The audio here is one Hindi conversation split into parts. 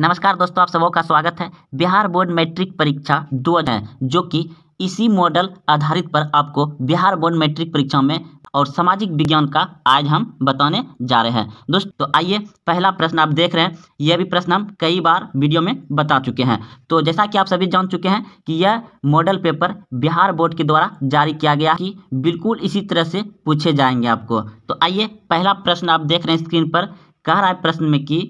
नमस्कार दोस्तों आप सबों का स्वागत है बिहार बोर्ड मैट्रिक परीक्षा दो जो कि इसी मॉडल आधारित पर आपको बिहार बोर्ड मैट्रिक परीक्षा में और सामाजिक विज्ञान का आज हम बताने जा रहे हैं दोस्तों आइए पहला प्रश्न आप देख रहे हैं यह भी प्रश्न हम कई बार वीडियो में बता चुके हैं तो जैसा कि आप सभी जान चुके हैं कि यह मॉडल पेपर बिहार बोर्ड के द्वारा जारी किया गया कि बिल्कुल इसी तरह से पूछे जाएंगे आपको तो आइए पहला प्रश्न आप देख रहे हैं स्क्रीन पर कह रहा है प्रश्न में कि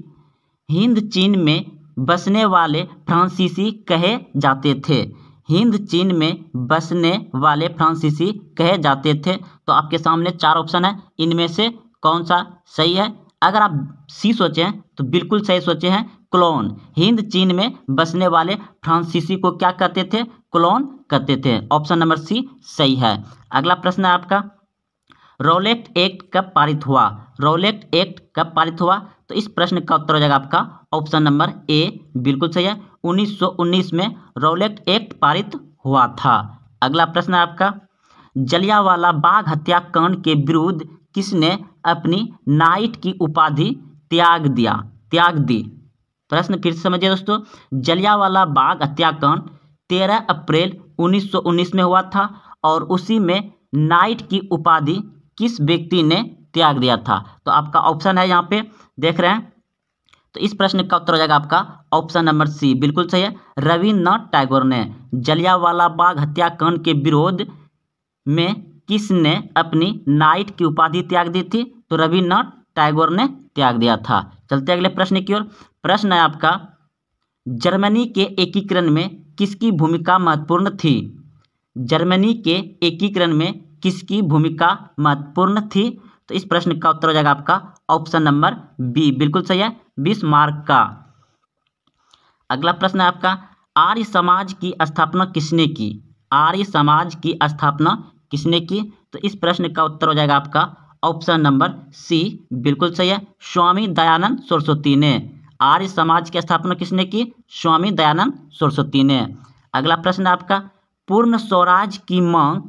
हिंद चीन में बसने वाले फ्रांसीसी कहे जाते थे हिंद चीन में बसने वाले फ्रांसीसी कहे जाते थे तो आपके सामने चार ऑप्शन है इनमें से कौन सा सही है अगर आप सी सोचे तो बिल्कुल सही सोचे हैं क्लोन हिंद चीन में बसने वाले फ्रांसीसी को क्या कहते थे क्लोन कहते थे ऑप्शन नंबर सी सही है अगला प्रश्न है आपका रोलेक्ट एक्ट कब पारित हुआ रोलेक्ट एक्ट कब पारित हुआ तो इस प्रश्न का उत्तर हो जाएगा आपका ऑप्शन नंबर ए बिल्कुल सही है 1919 में रोलेक्ट एक्ट पारित हुआ था अगला प्रश्न आपका जलियावाला बाघ हत्याकांड के विरुद्ध किसने अपनी नाइट की उपाधि त्याग दिया त्याग दी प्रश्न फिर समझिए दोस्तों जलियावाला बाघ हत्याकांड 13 अप्रैल 1919 में हुआ था और उसी में नाइट की उपाधि किस व्यक्ति ने त्याग दिया था तो आपका ऑप्शन है यहाँ पे देख रहे हैं तो इस प्रश्न का उत्तर हो जाएगा आपका ऑप्शन नंबर सी बिल्कुल सही है रविन्द्रनाथ टैगोर ने जलियावाला बाग हत्याकांड के विरोध में किसने अपनी नाइट की उपाधि त्याग दी थी तो रविन्द्रनाथ टैगोर ने त्याग दिया था चलते अगले प्रश्न की ओर प्रश्न है आपका जर्मनी के एकीकरण में किसकी भूमिका महत्वपूर्ण थी जर्मनी के एकीकरण में किसकी भूमिका महत्वपूर्ण थी तो इस प्रश्न का उत्तर हो जाएगा आपका ऑप्शन नंबर बी बिल्कुल सही है बीस मार्क का अगला प्रश्न है आपका आर्य समाज की स्थापना किसने की आर्य समाज की स्थापना किसने की तो इस प्रश्न का उत्तर हो जाएगा आपका ऑप्शन नंबर सी बिल्कुल सही है स्वामी दयानंद सरस्वती ने आर्य समाज की स्थापना किसने की स्वामी दयानंद सरस्वती ने अगला प्रश्न आपका पूर्ण स्वराज की मांग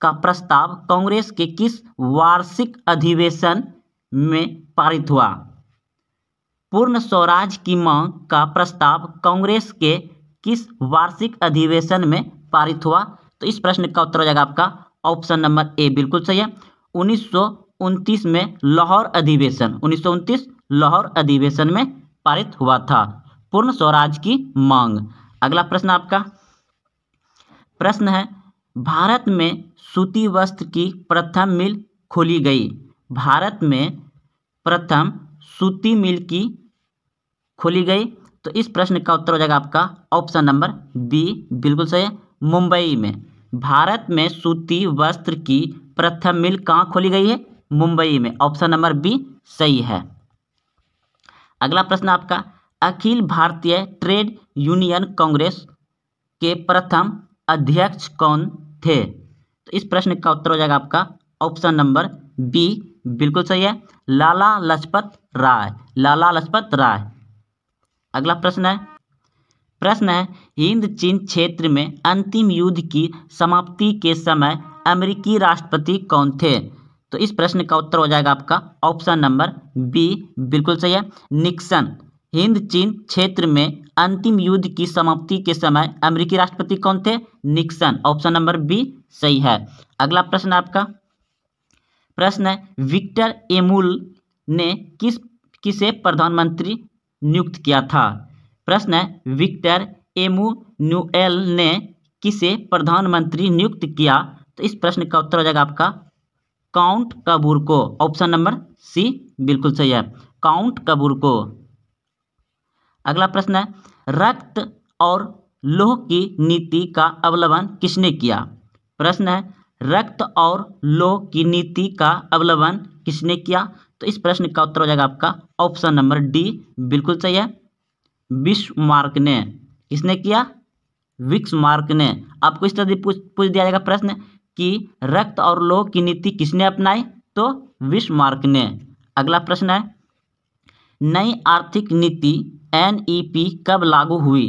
का प्रस्ताव कांग्रेस के किस वार्षिक अधिवेशन में पारित हुआ पूर्ण स्वराज की मांग का प्रस्ताव कांग्रेस के किस वार्षिक अधिवेशन में पारित हुआ तो इस प्रश्न का उत्तर हो जाएगा आपका ऑप्शन नंबर ए बिल्कुल सही है उन्नीस में लाहौर अधिवेशन उन्नीस लाहौर अधिवेशन में पारित हुआ था पूर्ण स्वराज की मांग अगला प्रश्न आपका प्रश्न है भारत में सूती वस्त्र की प्रथम मिल खोली गई भारत में प्रथम सूती मिल की खोली गई तो इस प्रश्न का उत्तर हो जाएगा आपका ऑप्शन नंबर बी बिल्कुल सही मुंबई में भारत में सूती वस्त्र की प्रथम मिल कहाँ खोली गई है मुंबई में ऑप्शन नंबर बी सही है अगला प्रश्न आपका अखिल भारतीय ट्रेड यूनियन कांग्रेस के प्रथम अध्यक्ष कौन थे तो इस प्रश्न का उत्तर हो जाएगा आपका ऑप्शन नंबर बी बिल्कुल सही है लाला लजपत राय लाला लजपत राय अगला प्रश्न है प्रश्न है हिंद चीन क्षेत्र में अंतिम युद्ध की समाप्ति के समय अमेरिकी राष्ट्रपति कौन थे तो इस प्रश्न का उत्तर हो जाएगा आपका ऑप्शन नंबर बी बिल्कुल सही है निक्सन हिंद चीन क्षेत्र में अंतिम युद्ध की समाप्ति के समय अमेरिकी राष्ट्रपति कौन थे निक्सन ऑप्शन नंबर बी सही है अगला प्रश्न आपका प्रश्न विक्टर एमुल ने किस किसे प्रधानमंत्री नियुक्त किया था प्रश्न विक्टर एमुनुएल ने किसे प्रधानमंत्री नियुक्त किया तो इस प्रश्न का उत्तर हो जाएगा आपका काउंट कबूर को ऑप्शन नंबर सी बिल्कुल सही है काउंट कबूर को अगला प्रश्न है रक्त और लोह की नीति का अवलंबन किसने किया प्रश्न है रक्त और लोह की नीति का अवलंबन किसने किया तो इस प्रश्न का उत्तर हो जाएगा आपका ऑप्शन नंबर डी बिल्कुल सही है विश्व मार्क ने किसने किया विक्स मार्क ने आपको इस तरह पूछ पूछ दिया जाएगा प्रश्न कि रक्त और लोह की नीति किसने अपनाई तो विश्व मार्क ने अगला प्रश्न है नई आर्थिक नीति एन कब लागू हुई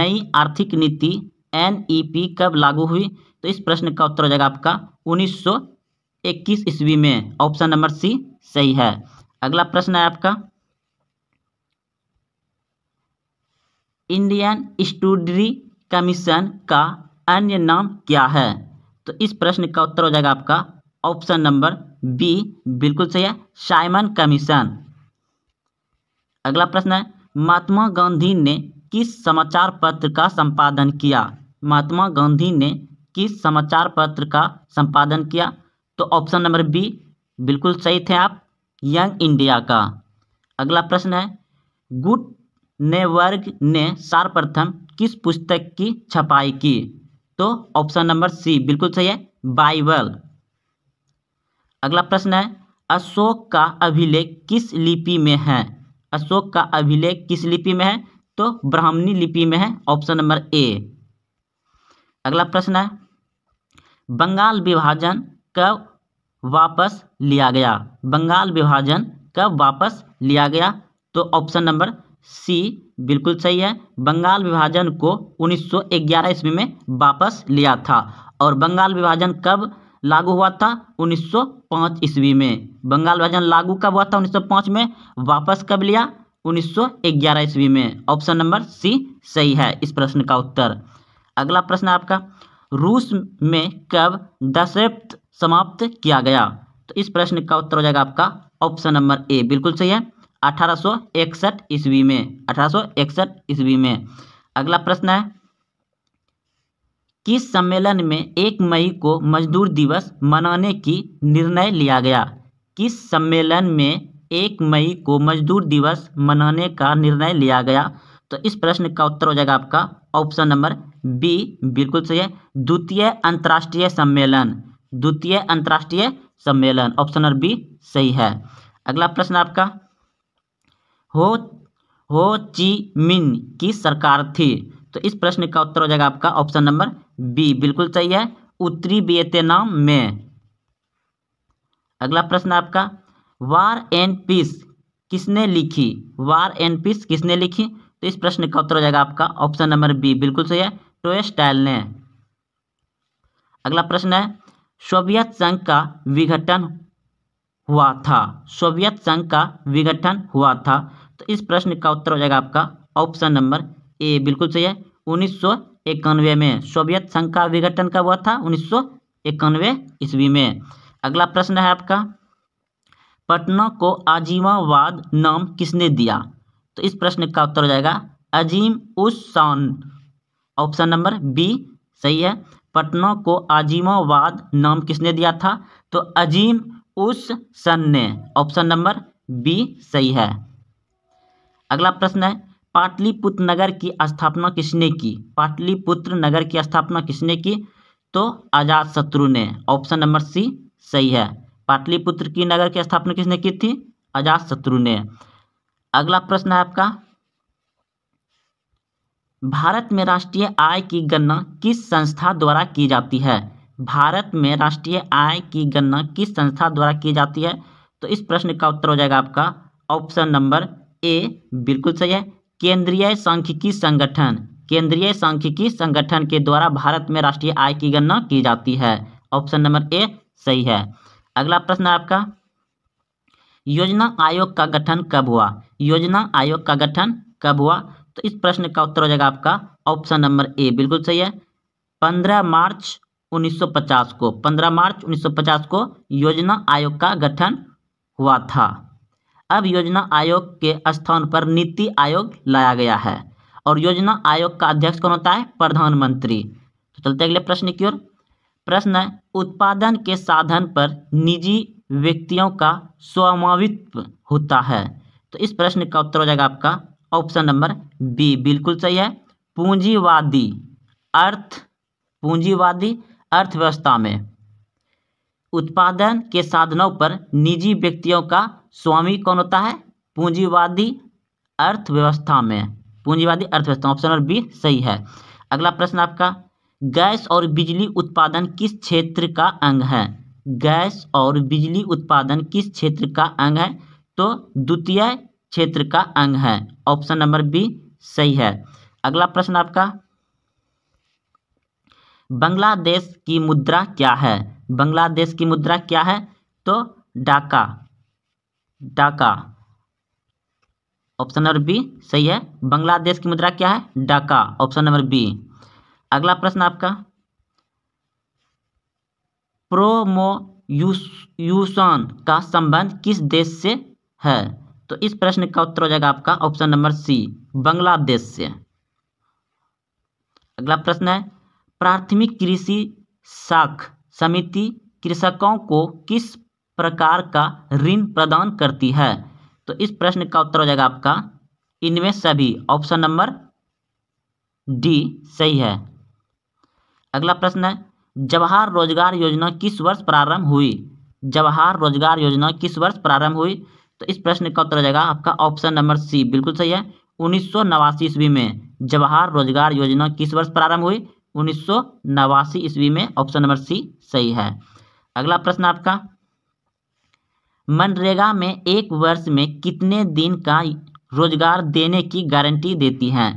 नई आर्थिक नीति एनईपी e कब लागू हुई तो इस प्रश्न का उत्तर हो जाएगा आपका 1921 ईस्वी में ऑप्शन नंबर सी सही है अगला प्रश्न है आपका इंडियन स्टूडरी कमीशन का अन्य नाम क्या है तो इस प्रश्न का उत्तर हो जाएगा आपका ऑप्शन नंबर बी बिल्कुल सही है साइमन कमीशन अगला प्रश्न है महात्मा गांधी ने किस समाचार पत्र का संपादन किया महात्मा गांधी ने किस समाचार पत्र का संपादन किया तो ऑप्शन नंबर बी बिल्कुल सही थे आप यंग इंडिया का अगला प्रश्न है गुड ने वर्ग ने सर्वप्रथम किस पुस्तक की छपाई की तो ऑप्शन नंबर सी बिल्कुल सही है बाइबल अगला प्रश्न है अशोक का अभिलेख किस लिपि में है अशोक का अभिलेख किस लिपि में है तो ब्राह्मणी लिपि में है ऑप्शन नंबर ए अगला प्रश्न है बंगाल विभाजन कब वापस लिया गया बंगाल विभाजन कब वापस लिया गया तो ऑप्शन नंबर सी बिल्कुल सही है बंगाल विभाजन को 1911 ईस्वी में वापस लिया था और बंगाल विभाजन कब लागू हुआ था 1905 ईस्वी में बंगाल विभाजन लागू कब हुआ था 1905 में वापस कब लिया उन्नीस ईस्वी में ऑप्शन नंबर सी सही है इस प्रश्न का उत्तर अगला प्रश्न आपका रूस में कब दशरथ समाप्त किया गया तो इस प्रश्न का उत्तर हो जाएगा आपका ऑप्शन नंबर ए बिल्कुल सही है अठारह ईस्वी में अठारह ईस्वी में अगला प्रश्न है किस सम्मेलन में एक मई को मजदूर दिवस मनाने की निर्णय लिया गया किस सम्मेलन में एक मई को मजदूर दिवस मनाने का निर्णय लिया गया तो इस प्रश्न का उत्तर हो जाएगा आपका ऑप्शन नंबर बी बिल्कुल सही है द्वितीय अंतर्राष्ट्रीय सम्मेलन द्वितीय अंतर्राष्ट्रीय सम्मेलन ऑप्शन नंबर बी सही है अगला प्रश्न आपका हो हो ची मिन की सरकार थी तो इस प्रश्न का उत्तर हो जाएगा आपका ऑप्शन नंबर बी बिल्कुल सही है उत्तरी वियतनाम में अगला प्रश्न आपका वार एंड पीस किसने लिखी वार एंड पीस किसने लिखी तो इस प्रश्न का उत्तर हो जाएगा आपका ऑप्शन नंबर बी बिल्कुल सही है टोएस्टाइल ने अगला प्रश्न है सोवियत संघ का विघटन हुआ था सोवियत संघ का विघटन हुआ था तो इस प्रश्न का उत्तर हो जाएगा आपका ऑप्शन नंबर ए बिल्कुल सही है उन्नीस इक्यानवे में सोवियत संघ का विघटन कब हुआ था उन्नीस इक्यानवे ईस्वी में अगला प्रश्न है आपका पटना को आजीमाबाद नाम किसने दिया तो इस प्रश्न का उत्तर हो जाएगा अजीम उस ऑप्शन नंबर बी सही है पटना को आजीमाबाद नाम किसने दिया था तो अजीम उस सन ने ऑप्शन नंबर बी सही है अगला प्रश्न है पाटलिपुत्र नगर की स्थापना किसने की पाटलिपुत्र नगर की स्थापना किसने की तो आजाद शत्रु ने ऑप्शन नंबर सी सही है पाटलिपुत्र की नगर की स्थापना किसने की थी अजात शत्रु ने अगला प्रश्न है आपका भारत में राष्ट्रीय आय की गणना किस संस्था द्वारा की जाती है भारत में राष्ट्रीय आय की गणना किस संस्था द्वारा की जाती है तो इस प्रश्न का उत्तर हो जाएगा आपका ऑप्शन नंबर ए बिल्कुल सही है केंद्रीय सांख्यिकी संगठन केंद्रीय सांख्यिकी संगठन के द्वारा भारत में राष्ट्रीय आय की गणना की जाती है ऑप्शन नंबर ए सही है अगला प्रश्न आपका योजना आयोग का गठन कब हुआ योजना आयोग का गठन कब हुआ तो इस प्रश्न का उत्तर हो जाएगा आपका ऑप्शन नंबर ए बिल्कुल सही है पंद्रह मार्च 1950 को 15 मार्च 1950 को योजना आयोग का गठन हुआ था अब योजना आयोग के स्थान पर नीति आयोग लाया गया है और योजना आयोग का अध्यक्ष कौन होता है प्रधानमंत्री तो चलते अगले प्रश्न की ओर प्रश्न उत्पादन के साधन पर निजी व्यक्तियों का स्वामित्व होता है तो इस प्रश्न का उत्तर हो जाएगा आपका ऑप्शन नंबर बी बिल्कुल सही है पूंजीवादी अर्थ पूंजीवादी अर्थव्यवस्था में उत्पादन के साधनों पर निजी व्यक्तियों का स्वामी कौन होता है पूंजीवादी अर्थव्यवस्था में पूंजीवादी अर्थव्यवस्था ऑप्शन नंबर बी सही है अगला प्रश्न आपका गैस और बिजली उत्पादन किस क्षेत्र का अंग है गैस और बिजली उत्पादन किस क्षेत्र का अंग है तो द्वितीय क्षेत्र का अंग है ऑप्शन नंबर बी सही है अगला प्रश्न आपका बांग्लादेश की मुद्रा क्या है बांग्लादेश की मुद्रा क्या है तो डाका डाका ऑप्शन नंबर बी सही है बांग्लादेश की मुद्रा क्या है डाका ऑप्शन नंबर बी अगला प्रश्न आपका प्रोमोयूशन का संबंध किस देश से है तो इस प्रश्न का उत्तर हो जाएगा आपका ऑप्शन नंबर सी बांग्लादेश से अगला प्रश्न है प्राथमिक कृषि शाख समिति कृषकों को किस प्रकार का ऋण प्रदान करती है तो इस प्रश्न का उत्तर हो जाएगा आपका इनमें सभी ऑप्शन नंबर डी सही है अगला प्रश्न है जवाहर रोजगार योजना किस वर्ष प्रारंभ हुई जवाहर रोजगार योजना किस वर्ष प्रारंभ हुई तो इस प्रश्न का उत्तर जाएगा आपका ऑप्शन नंबर सी बिल्कुल सही है उन्नीस ईस्वी में जवाहर रोजगार योजना किस वर्ष प्रारंभ हुई उन्नीस ईस्वी में ऑप्शन नंबर सी सही है अगला प्रश्न आपका मनरेगा में एक वर्ष में कितने दिन का रोजगार देने की गारंटी देती है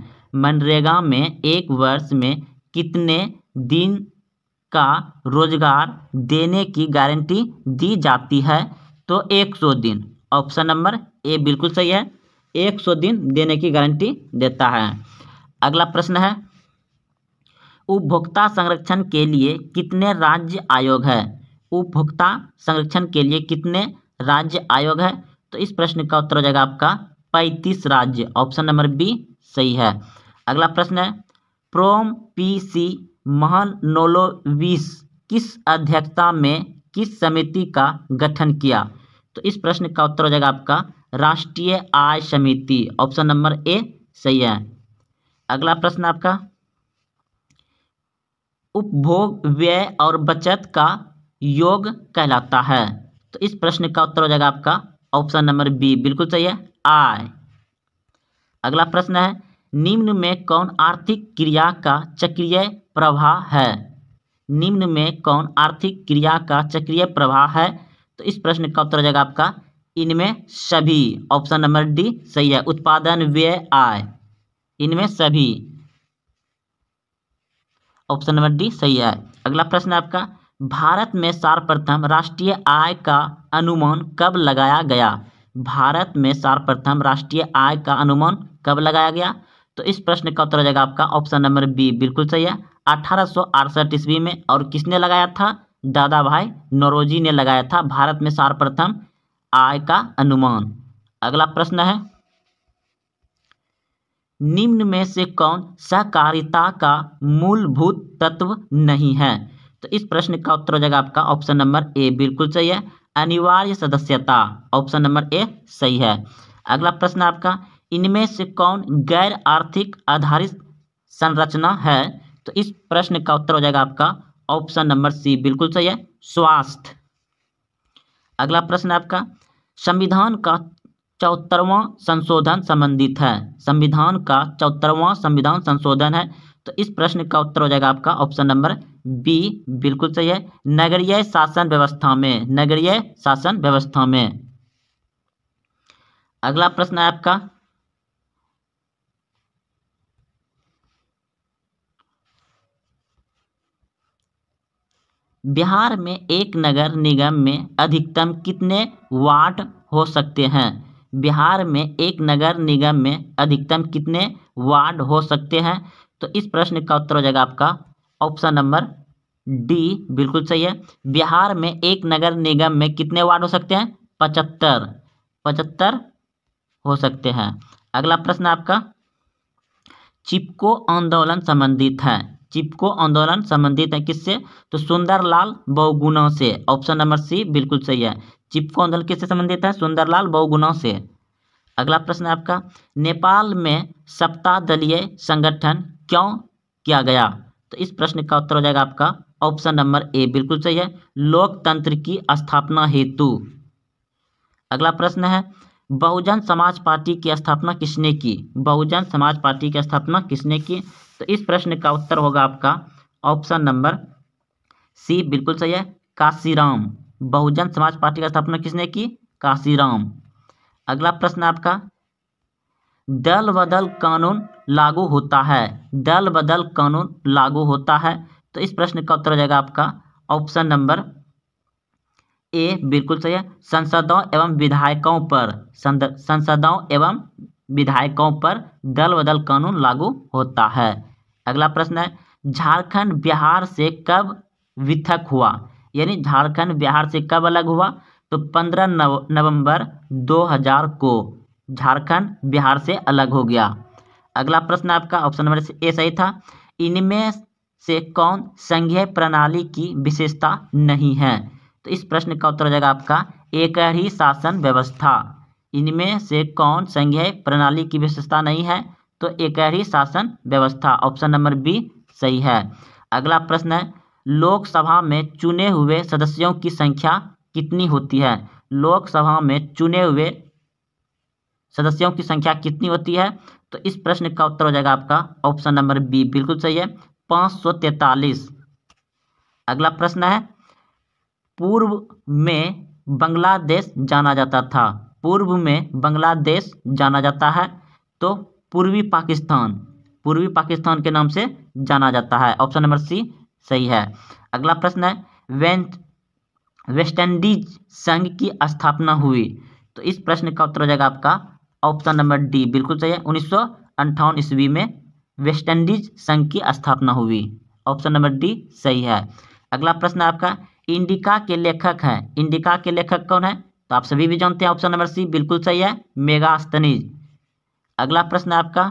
मनरेगा में एक वर्ष में कितने दिन का रोजगार देने की गारंटी दी जाती है तो एक सौ दिन ऑप्शन नंबर ए बिल्कुल सही है एक सौ दिन देने की गारंटी देता है अगला प्रश्न है उपभोक्ता संरक्षण के लिए कितने राज्य आयोग है उपभोक्ता संरक्षण के लिए कितने राज्य आयोग है तो इस प्रश्न का उत्तर हो जाएगा आपका पैंतीस राज्य ऑप्शन नंबर बी सही है अगला प्रश्न है प्रोम पी सी महानोलोविस किस अध्यक्षता में किस समिति का गठन किया तो इस प्रश्न का उत्तर हो जाएगा आपका राष्ट्रीय आय समिति ऑप्शन नंबर ए सही है अगला प्रश्न आपका उपभोग व्यय और बचत का योग कहलाता है तो इस प्रश्न का उत्तर हो जाएगा आपका ऑप्शन नंबर बी बिल्कुल सही है आय अगला प्रश्न है निम्न में कौन आर्थिक क्रिया का चक्रीय प्रवाह है निम्न में कौन आर्थिक क्रिया का चक्रीय प्रवाह है तो इस प्रश्न का उत्तर हो जाएगा आपका इनमें सभी ऑप्शन नंबर डी सही है उत्पादन व्यय आय इनमें सभी ऑप्शन नंबर डी सही है अगला प्रश्न आपका भारत में सर्वप्रथम राष्ट्रीय आय का अनुमान कब लगाया गया भारत में सर्वप्रथम राष्ट्रीय आय का अनुमान कब लगाया गया तो इस प्रश्न का उत्तर हो जाएगा आपका ऑप्शन नंबर बी बिल्कुल सही है अठारह ईस्वी में और किसने लगाया था दादा भाई नरोजी ने लगाया था भारत में सर्वप्रथम आय का अनुमान अगला प्रश्न है निम्न में से कौन सहकारिता का मूलभूत तत्व नहीं है तो इस प्रश्न का उत्तर हो जाएगा आपका ऑप्शन नंबर ए बिल्कुल सही है अनिवार्य सदस्यता ऑप्शन नंबर ए सही है अगला प्रश्न आपका इनमें से कौन गैर आर्थिक आधारित संरचना है तो इस प्रश्न का उत्तर हो जाएगा आपका ऑप्शन नंबर सी बिल्कुल सही है स्वास्थ्य अगला प्रश्न आपका संविधान का चौहत्तरवा संशोधन संबंधित है संविधान का चौहत्तरवा संविधान संशोधन है तो इस प्रश्न का उत्तर हो जाएगा आपका ऑप्शन नंबर बी बिल्कुल सही है नगरीय शासन व्यवस्था में नगरीय शासन व्यवस्था में अगला प्रश्न है आपका बिहार में एक नगर निगम में अधिकतम कितने वार्ड हो सकते हैं बिहार में एक नगर निगम में अधिकतम कितने वार्ड हो सकते हैं तो इस प्रश्न का उत्तर हो जाएगा आपका ऑप्शन नंबर डी बिल्कुल सही है बिहार में एक नगर निगम में कितने वार्ड हो सकते हैं पचहत्तर पचहत्तर हो सकते हैं अगला प्रश्न आपका चिपको आंदोलन संबंधित है चिपको आंदोलन संबंधित है किससे तो सुंदरलाल बहुगुणा से ऑप्शन नंबर सी बिल्कुल सही है चिपको आंदोलन किससे संबंधित है सुंदरलाल बहुगुणा से अगला प्रश्न आपका नेपाल में सप्ताह दलीय संगठन क्यों किया गया तो इस प्रश्न का उत्तर हो जाएगा आपका ऑप्शन नंबर ए बिल्कुल सही है लोकतंत्र की स्थापना हेतु अगला प्रश्न है बहुजन समाज पार्टी की स्थापना किसने की बहुजन समाज पार्टी की स्थापना किसने की तो इस प्रश्न का उत्तर होगा आपका ऑप्शन नंबर सी बिल्कुल सही है काशीराम बहुजन समाज पार्टी का स्थापना किसने की काशीराम अगला प्रश्न आपका दल बदल कानून लागू होता है दल बदल कानून लागू होता है तो इस प्रश्न का उत्तर हो जाएगा आपका ऑप्शन नंबर ए बिल्कुल सही है संसदों एवं विधायकों पर संसदों एवं विधायकों पर दल बदल कानून लागू होता है अगला प्रश्न है झारखंड बिहार से कब विथक हुआ यानी झारखंड बिहार से कब अलग हुआ तो 15 नव, नवंबर 2000 को झारखंड बिहार से अलग हो गया अगला प्रश्न आपका ऑप्शन नंबर ए सही था इनमें से कौन संघीय प्रणाली की विशेषता नहीं है तो इस प्रश्न का उत्तर हो जाएगा आपका एक ही शासन व्यवस्था इनमें से कौन संघीय प्रणाली की विशेषता नहीं है तो एक शासन व्यवस्था ऑप्शन नंबर बी सही है अगला प्रश्न है लोकसभा में चुने हुए सदस्यों की संख्या कितनी होती है लोकसभा में चुने हुए सदस्यों की संख्या कितनी होती है तो इस प्रश्न का उत्तर हो जाएगा आपका ऑप्शन नंबर बी बिल्कुल सही है पाँच सौ तैतालीस अगला प्रश्न है पूर्व में बांग्लादेश जाना जाता था पूर्व में बांग्लादेश जाना जाता है तो पूर्वी पाकिस्तान पूर्वी पाकिस्तान के नाम से जाना जाता है ऑप्शन नंबर सी सही है अगला प्रश्न है वेन वेस्ट इंडीज संघ की स्थापना हुई तो इस प्रश्न का उत्तर हो जाएगा आपका ऑप्शन नंबर डी बिल्कुल सही है उन्नीस सौ अंठावन ईस्वी में वेस्ट इंडीज संघ की स्थापना हुई ऑप्शन नंबर डी सही है अगला प्रश्न आपका इंडिका के लेखक हैं इंडिका के लेखक कौन है तो आप सभी भी जानते हैं ऑप्शन नंबर सी बिल्कुल सही है मेगा अगला प्रश्न आपका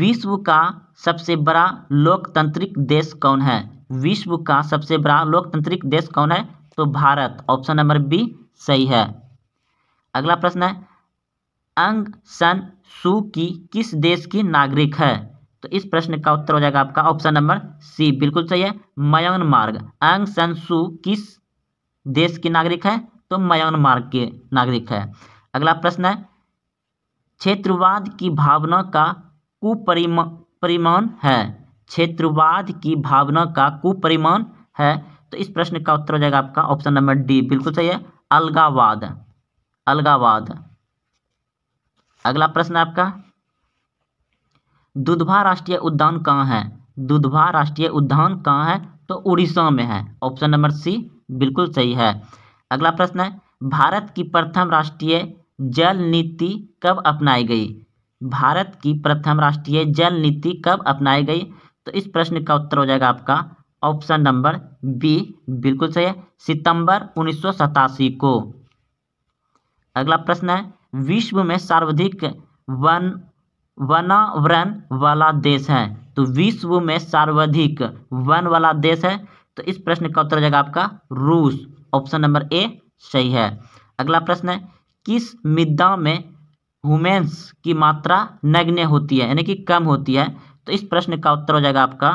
विश्व का सबसे बड़ा लोकतांत्रिक देश कौन है विश्व का सबसे बड़ा लोकतांत्रिक देश कौन है तो भारत ऑप्शन नंबर बी सही है अगला प्रश्न है अंग सन सु की किस देश की नागरिक है तो इस प्रश्न का उत्तर हो जाएगा आपका ऑप्शन नंबर सी बिल्कुल सही है म्यांमार्ग अंग सन सु किस देश की नागरिक है तो म्यांमार्ग के नागरिक है अगला प्रश्न है क्षेत्रवाद की भावना का कुपरिमाण है क्षेत्रवाद की भावना का कुपरिमाण है तो इस प्रश्न का उत्तर हो जाएगा आपका ऑप्शन नंबर डी बिल्कुल सही है अलगावाद अलगावाद अगला प्रश्न आपका दुधवा राष्ट्रीय उद्यान कहाँ है दुधवा राष्ट्रीय उद्यान कहाँ है तो उड़ीसा में है ऑप्शन नंबर सी बिल्कुल सही है अगला प्रश्न है भारत की प्रथम राष्ट्रीय जल नीति कब अपनाई गई भारत की प्रथम राष्ट्रीय जल नीति कब अपनाई गई तो इस प्रश्न का उत्तर हो जाएगा आपका ऑप्शन नंबर बी बिल्कुल सही है सितंबर उन्नीस को अगला प्रश्न है विश्व में सर्वाधिक वन वनावरण वाला देश है तो विश्व में सर्वाधिक वन वाला देश है तो इस प्रश्न का उत्तर हो जाएगा आपका रूस ऑप्शन नंबर ए सही है अगला प्रश्न है किस मृदा में हुमेंस की मात्रा नग्न होती है यानी कि कम होती है तो इस प्रश्न का उत्तर हो जाएगा आपका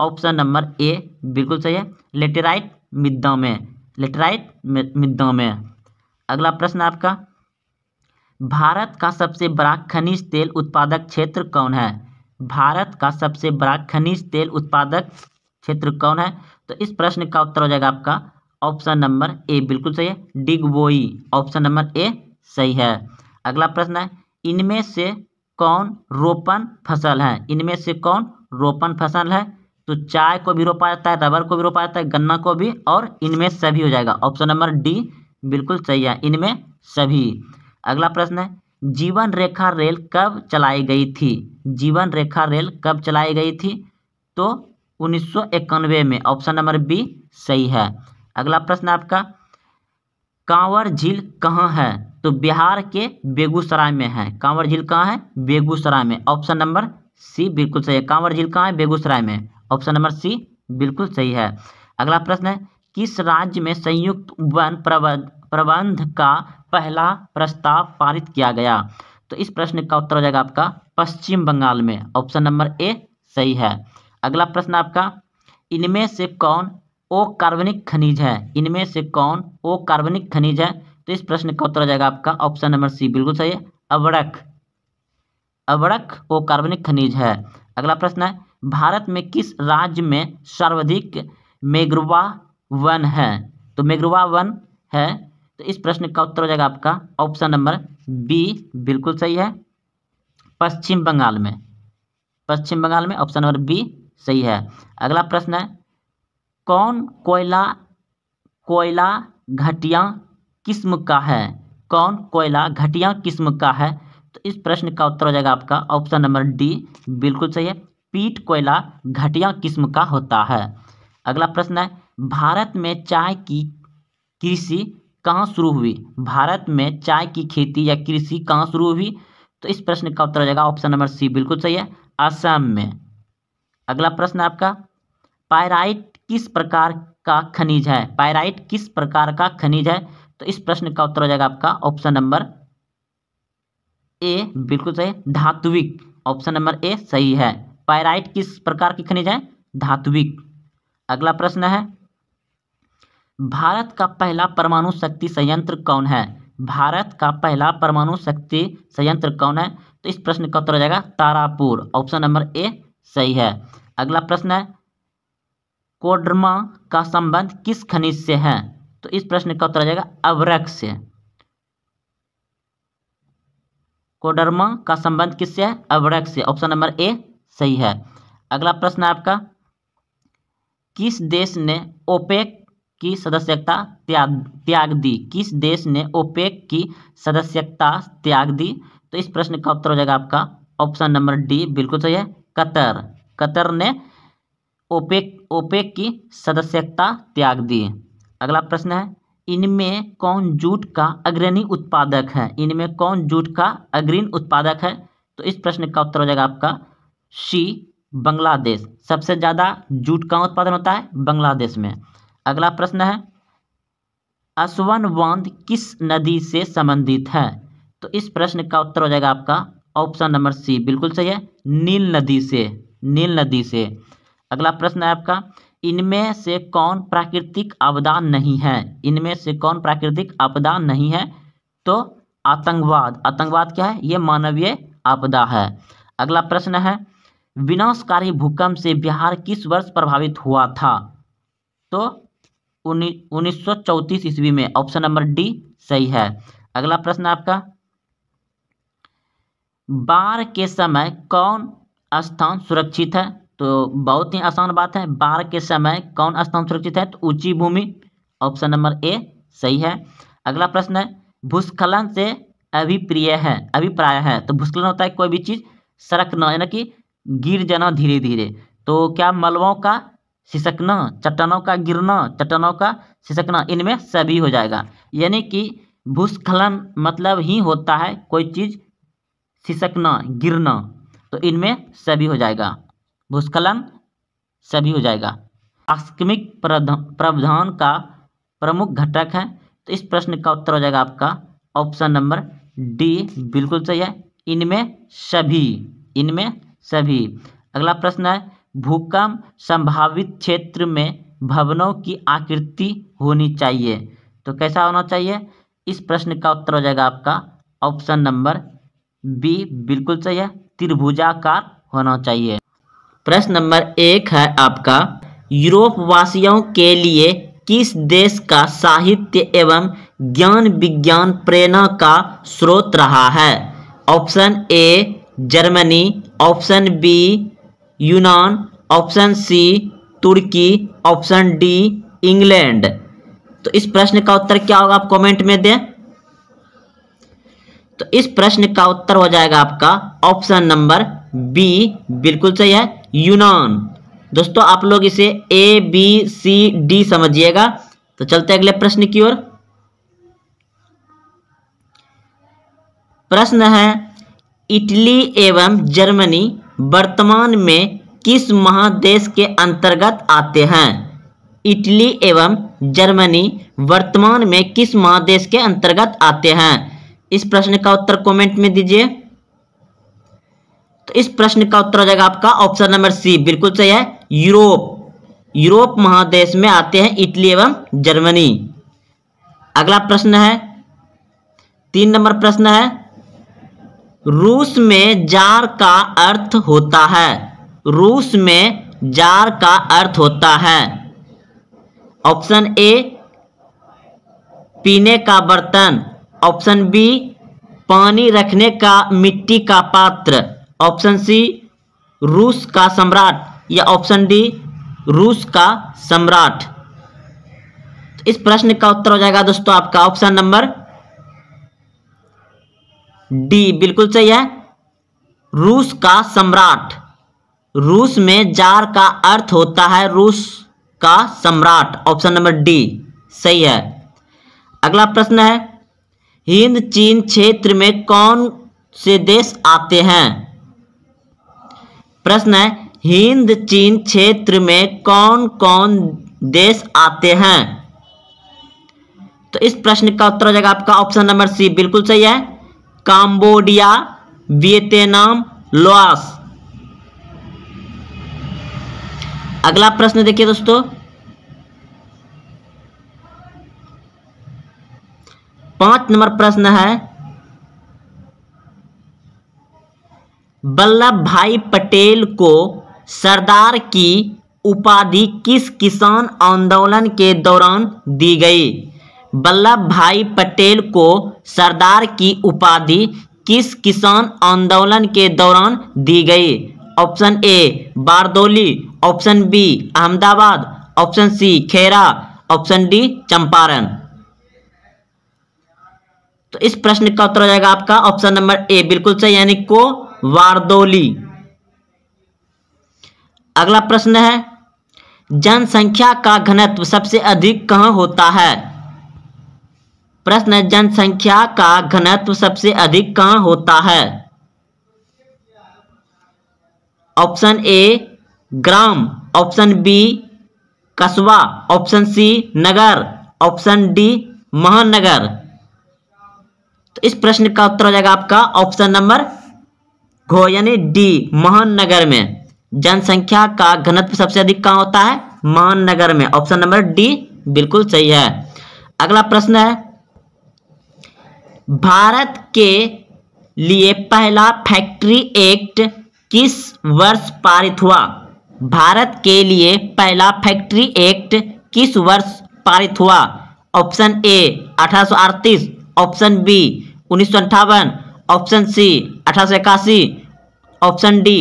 ऑप्शन नंबर ए बिल्कुल सही है लेटेराइट मृदा में लेटेराइट मृदा में अगला प्रश्न आपका भारत का सबसे बड़ा खनिज तेल उत्पादक क्षेत्र कौन है भारत का सबसे बड़ा खनिज तेल उत्पादक क्षेत्र कौन है तो इस प्रश्न का उत्तर हो जाएगा आपका ऑप्शन नंबर ए बिल्कुल सही है डिगबोई ऑप्शन नंबर ए सही है अगला प्रश्न है इनमें से कौन रोपण फसल है इनमें से कौन रोपण फसल है तो चाय को भी रोपा जाता है रबर को भी रोपा जाता है गन्ना को भी और इनमें सभी हो जाएगा ऑप्शन नंबर डी बिल्कुल सही है इनमें सभी अगला प्रश्न है जीवन रेखा रेल कब चलाई गई थी जीवन रेखा रेल कब चलाई गई थी तो उन्नीस में ऑप्शन नंबर बी सही है अगला प्रश्न आपका कांवर झील कहाँ है तो बिहार के बेगूसराय में है कांवर झील कहाँ है बेगूसराय में ऑप्शन नंबर सी बिल्कुल सही है कांवर झील कहाँ है बेगूसराय में ऑप्शन नंबर सी बिल्कुल सही है अगला प्रश्न है किस राज्य में संयुक्त वन प्रबंध का पहला प्रस्ताव पारित किया गया तो इस प्रश्न का उत्तर हो जाएगा आपका पश्चिम बंगाल में ऑप्शन नंबर ए सही है अगला प्रश्न आपका इनमें से कौन ओ कार्बनिक खनिज है इनमें से कौन ओ कार्बनिक खनिज है तो इस प्रश्न का उत्तर हो जाएगा आपका ऑप्शन नंबर सी बिल्कुल सही है अबड़क अबड़क ओ कार्बनिक खनिज है अगला प्रश्न है भारत में किस राज्य में सर्वाधिक मेघरुवा वन है तो मेघरुवा वन है तो इस प्रश्न का उत्तर हो जाएगा आपका ऑप्शन नंबर बी बिल्कुल सही है पश्चिम बंगाल में पश्चिम बंगाल में ऑप्शन नंबर बी सही है अगला प्रश्न है कौन कोयला कोयला घटिया किस्म का है कौन कोयला घटिया किस्म का है तो इस प्रश्न का उत्तर हो जाएगा आपका ऑप्शन नंबर डी बिल्कुल सही है पीट कोयला घटिया किस्म का होता है अगला प्रश्न है भारत में चाय की कृषि कहाँ शुरू हुई भारत में चाय की खेती या कृषि कहाँ शुरू हुई तो इस प्रश्न का उत्तर हो जाएगा ऑप्शन नंबर सी बिल्कुल सही है असम में अगला प्रश्न आपका पायराइट किस प्रकार का खनिज है पायराइट किस प्रकार का खनिज है तो इस प्रश्न का उत्तर हो जाएगा आपका ऑप्शन नंबर ए बिल्कुल सही धातुविक ऑप्शन नंबर ए सही है पायराइट किस प्रकार की खनिज है धातुविक अगला प्रश्न है भारत का पहला परमाणु शक्ति संयंत्र कौन है भारत का पहला परमाणु शक्ति संयंत्र कौन है तो इस प्रश्न का उत्तर हो जाएगा तारापुर ऑप्शन नंबर ए सही है अगला प्रश्न है कोडरमा का संबंध किस खनिज से है तो इस प्रश्न का उत्तर आ जाएगा अवरक से कोडरमा का संबंध किससे है अवरक से ऑप्शन नंबर ए सही है अगला प्रश्न है आपका किस देश ने ओपेक की सदस्यता त्याग त्याग दी किस देश ने ओपेक की सदस्यता त्याग दी तो इस प्रश्न का उत्तर हो जाएगा आपका ऑप्शन नंबर डी बिल्कुल सही है कतर कतर ने ओपेक ओपेक की सदस्यता त्याग दी अगला प्रश्न है इनमें कौन जूट का अग्रणी उत्पादक है इनमें कौन जूट का अग्रणी उत्पादक है तो इस प्रश्न का उत्तर हो जाएगा आपका सी बांग्लादेश सबसे ज़्यादा जूट का उत्पादन होता है बांग्लादेश में अगला प्रश्न है अश्वन बांध किस नदी से संबंधित है तो इस प्रश्न का उत्तर हो जाएगा आपका ऑप्शन नंबर सी बिल्कुल सही है नील नदी से नील नदी से अगला प्रश्न है आपका इनमें से कौन प्राकृतिक आपदा नहीं है इनमें से कौन प्राकृतिक आपदा नहीं है तो आतंकवाद आतंकवाद क्या है ये मानवीय आपदा है अगला प्रश्न है विनाशकारी भूकंप से बिहार किस वर्ष प्रभावित हुआ था तो उन्नीस सौ ईस्वी में ऑप्शन नंबर डी सही है अगला प्रश्न आपका बाढ़ के समय कौन स्थान सुरक्षित है तो बहुत ही आसान बात है बाढ़ के समय कौन स्थान सुरक्षित है तो ऊंची भूमि ऑप्शन नंबर ए सही है अगला प्रश्न है भूस्खलन से अभिप्रिय है अभिप्राय है तो भूस्खलन होता है कोई भी चीज़ सरकना यानी कि गिर जाना धीरे धीरे तो क्या मलबों का सिसकना चट्टानों का गिरना चट्टानों का सिसकना इनमें सभी हो जाएगा यानी कि भूस्खलन मतलब ही होता है कोई चीज़ सिसकना गिरना तो इनमें सभी हो जाएगा भूस्खलन सभी हो जाएगा आकस्मिक प्रावधान का प्रमुख घटक है तो इस प्रश्न का उत्तर हो जाएगा आपका ऑप्शन नंबर डी बिल्कुल सही है इनमें सभी इनमें सभी अगला प्रश्न है भूकंप संभावित क्षेत्र में भवनों की आकृति होनी चाहिए तो कैसा होना चाहिए इस प्रश्न का उत्तर हो जाएगा आपका ऑप्शन नंबर बी बिल्कुल सही है त्रिभुजाकार होना चाहिए प्रश्न नंबर एक है आपका यूरोप वासियों के लिए किस देश का साहित्य एवं ज्ञान विज्ञान प्रेरणा का स्रोत रहा है option A Germany option B यूनान ऑप्शन सी तुर्की ऑप्शन डी इंग्लैंड तो इस प्रश्न का उत्तर क्या होगा आप कमेंट में दें तो इस प्रश्न का उत्तर हो जाएगा आपका ऑप्शन नंबर बी बिल्कुल सही है यूनान दोस्तों आप लोग इसे ए बी सी डी समझिएगा तो चलते अगले प्रश्न की ओर प्रश्न है इटली एवं जर्मनी वर्तमान में किस महादेश के अंतर्गत आते हैं इटली एवं जर्मनी वर्तमान में किस महादेश के अंतर्गत आते हैं इस प्रश्न का उत्तर कमेंट में दीजिए तो इस प्रश्न का उत्तर हो जाएगा आपका ऑप्शन नंबर सी बिल्कुल सही है यूरोप यूरोप महादेश में आते हैं इटली एवं जर्मनी अगला प्रश्न है तीन नंबर प्रश्न है रूस में जार का अर्थ होता है रूस में जार का अर्थ होता है ऑप्शन ए पीने का बर्तन ऑप्शन बी पानी रखने का मिट्टी का पात्र ऑप्शन सी रूस का सम्राट या ऑप्शन डी रूस का सम्राट तो इस प्रश्न का उत्तर हो जाएगा दोस्तों आपका ऑप्शन नंबर डी बिल्कुल सही है रूस का सम्राट रूस में जार का अर्थ होता है रूस का सम्राट ऑप्शन नंबर डी सही है अगला प्रश्न है हिंद चीन क्षेत्र में कौन से देश आते हैं प्रश्न है हिंद चीन क्षेत्र में कौन कौन देश आते हैं तो इस प्रश्न का उत्तर हो जाएगा आपका ऑप्शन नंबर सी बिल्कुल सही है काम्बोडिया वियतनाम लोआस अगला प्रश्न देखिए दोस्तों पांच नंबर प्रश्न है वल्लभ भाई पटेल को सरदार की उपाधि किस किसान आंदोलन के दौरान दी गई वल्लभ भाई पटेल को सरदार की उपाधि किस किसान आंदोलन के दौरान दी गई option A Bardoli option B Ahmedabad option C Kheda option D Champaran तो इस प्रश्न का उत्तर हो जाएगा आपका ऑप्शन नंबर ए बिल्कुल सही यानी को वारदोली अगला प्रश्न है जनसंख्या का घनत्व सबसे अधिक कहाँ होता है प्रश्न है जनसंख्या का घनत्व सबसे अधिक कहाँ होता है ऑप्शन ए ग्राम ऑप्शन बी कस्बा ऑप्शन सी नगर ऑप्शन डी महानगर तो इस प्रश्न का उत्तर हो जाएगा आपका ऑप्शन नंबर घो यानी डी महानगर नगर में जनसंख्या का घनत्व सबसे अधिक कहाँ होता है महानगर नगर में ऑप्शन नंबर डी बिल्कुल सही है अगला प्रश्न है भारत के लिए पहला फैक्ट्री एक्ट किस वर्ष पारित हुआ भारत के लिए पहला फैक्ट्री एक्ट किस वर्ष पारित हुआ ऑप्शन ए अठारह ऑप्शन बी उन्नीस ऑप्शन सी अठारह ऑप्शन डी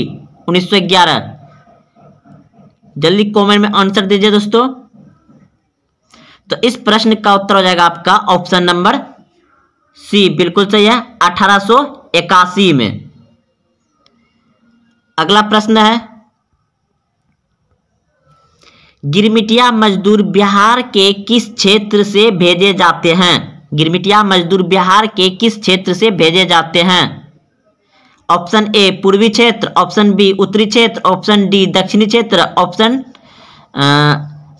1911 जल्दी कमेंट में आंसर दीजिए दोस्तों तो इस प्रश्न का उत्तर हो जाएगा आपका ऑप्शन नंबर सी बिल्कुल सही है अठारह में अगला प्रश्न है गिरमिटिया मजदूर बिहार के किस क्षेत्र से भेजे जाते हैं गिरमिटिया मजदूर बिहार के किस क्षेत्र से भेजे जाते हैं ऑप्शन ए पूर्वी क्षेत्र ऑप्शन बी उत्तरी क्षेत्र ऑप्शन डी दक्षिणी क्षेत्र ऑप्शन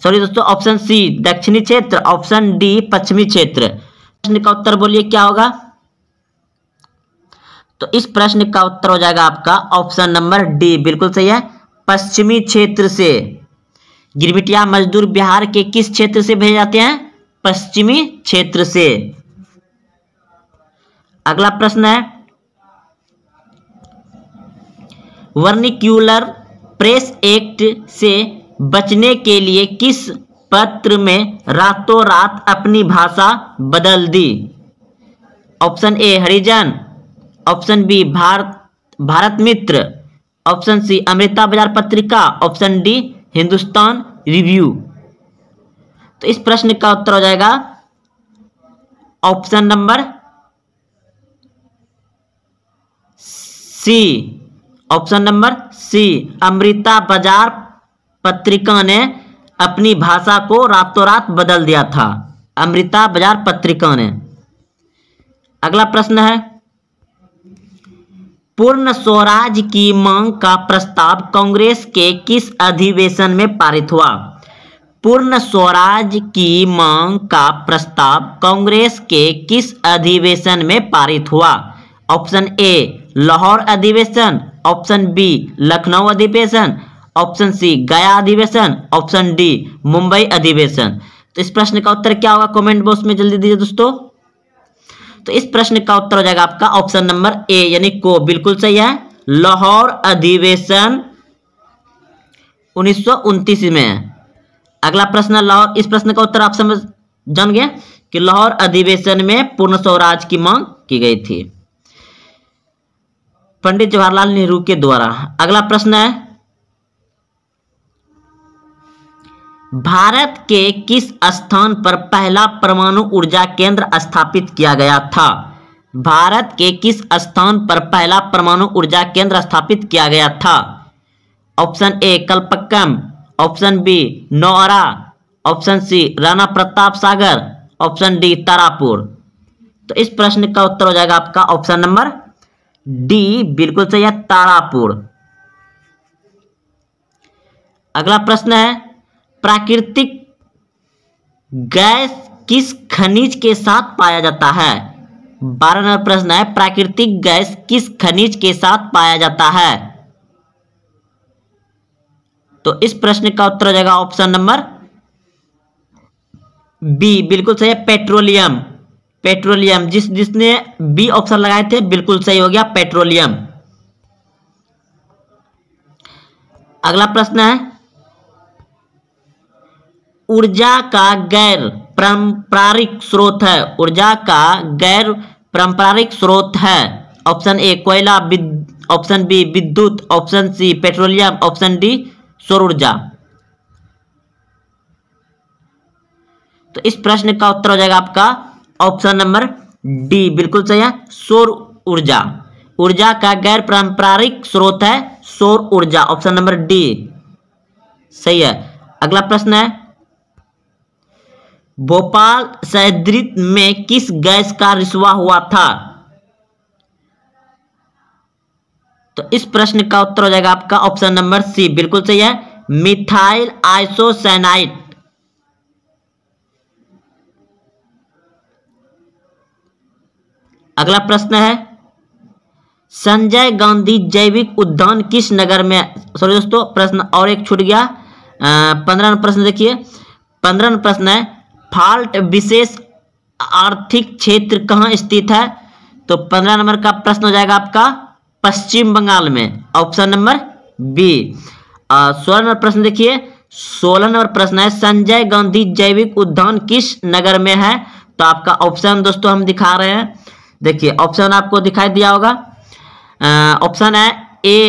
सॉरी दोस्तों ऑप्शन सी दक्षिणी क्षेत्र ऑप्शन डी पश्चिमी क्षेत्र प्रश्न का उत्तर बोलिए क्या होगा तो इस प्रश्न का उत्तर हो जाएगा आपका ऑप्शन नंबर डी बिल्कुल सही है पश्चिमी क्षेत्र से गिरबिटिया मजदूर बिहार के किस क्षेत्र से भेजे जाते हैं पश्चिमी क्षेत्र से अगला प्रश्न है वर्निक्यूलर प्रेस एक्ट से बचने के लिए किस पत्र में रातों रात अपनी भाषा बदल दी option A Harijan option B Bharat Bharat Mitra option C Amrita Bazar Patrika option D Hindustan review तो इस प्रश्न का उत्तर हो जाएगा option number C option number C Amrita Bazar Patrika ने अपनी भाषा को रातों रात बदल दिया था अमृता बाजार पत्रिका ने अगला प्रश्न है पूर्ण स्वराज की मांग का प्रस्ताव कांग्रेस के किस अधिवेशन में पारित हुआ पूर्ण स्वराज की मांग का प्रस्ताव कांग्रेस के किस अधिवेशन में पारित हुआ ऑप्शन ए लाहौर अधिवेशन ऑप्शन बी लखनऊ अधिवेशन ऑप्शन सी गया अधिवेशन ऑप्शन डी मुंबई अधिवेशन तो इस प्रश्न का उत्तर क्या होगा कमेंट बॉक्स में जल्दी दीजिए दोस्तों तो इस प्रश्न का उत्तर हो जाएगा आपका ऑप्शन नंबर ए यानी को बिल्कुल सही है लाहौर अधिवेशन उन्नीस में अगला प्रश्न लाहौर इस प्रश्न का उत्तर आप समझ जान गए कि लाहौर अधिवेशन में पूर्ण स्वराज की मांग की गई थी पंडित जवाहरलाल नेहरू के द्वारा अगला प्रश्न है भारत के किस स्थान पर पहला परमाणु ऊर्जा केंद्र स्थापित किया गया था भारत के किस स्थान पर पहला परमाणु ऊर्जा केंद्र स्थापित किया गया था option A Kalpakkam option B Narora option C Rana Pratap Sagar option D Tarapur तो इस प्रश्न का उत्तर हो जाएगा आपका ऑप्शन नंबर डी बिल्कुल सही है तारापुर अगला प्रश्न है प्राकृतिक गैस किस खनिज के साथ पाया जाता है बारह नंबर प्रश्न है प्राकृतिक गैस किस खनिज के साथ पाया जाता है तो इस प्रश्न का उत्तर हो जाएगा ऑप्शन नंबर बी बिल्कुल सही है पेट्रोलियम पेट्रोलियम जिस जिसने बी ऑप्शन लगाए थे बिल्कुल सही हो गया पेट्रोलियम अगला प्रश्न है ऊर्जा का गैर पारंपरिक स्रोत है ऊर्जा का गैर पारंपरिक स्रोत है ऑप्शन ए कोयला ऑप्शन बी विद्युत option C petroleum option D सौर ऊर्जा तो इस प्रश्न का उत्तर हो जाएगा आपका ऑप्शन नंबर डी बिल्कुल सही है सौर ऊर्जा ऊर्जा का गैर पारंपरिक स्रोत है सौर ऊर्जा ऑप्शन नंबर डी सही है अगला प्रश्न है भोपाल सहद्रित में किस गैस का रिसवा हुआ था तो इस प्रश्न का उत्तर हो जाएगा आपका ऑप्शन नंबर सी बिल्कुल सही है मिथाइल आइसोसैनाइट अगला प्रश्न है संजय गांधी जैविक उद्यान किस नगर में सॉरी दोस्तों प्रश्न और एक छूट गया पंद्रह प्रश्न देखिए पंद्रह प्रश्न है फाल्ट विशेष आर्थिक क्षेत्र कहाँ स्थित है तो पंद्रह नंबर का प्रश्न हो जाएगा आपका पश्चिम बंगाल में ऑप्शन नंबर बी सोलह नंबर प्रश्न देखिए सोलह नंबर प्रश्न है संजय गांधी जैविक उद्यान किस नगर में है तो आपका ऑप्शन दोस्तों हम दिखा रहे हैं देखिए ऑप्शन आपको दिखाई दिया होगा ऑप्शन है ए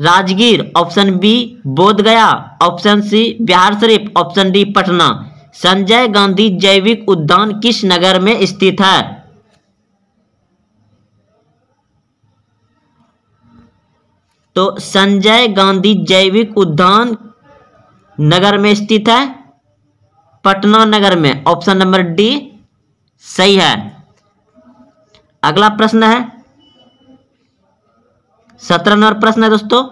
Rajgir option B Bodh Gaya option C Bihar Sharif option D Patna Sanjay Gandhi जैविक उद्यान किस नगर में स्थित है तो संजय गांधी जैविक उद्यान नगर में स्थित है पटना नगर में ऑप्शन नंबर डी सही है अगला प्रश्न है सत्रह नंबर प्रश्न है दोस्तों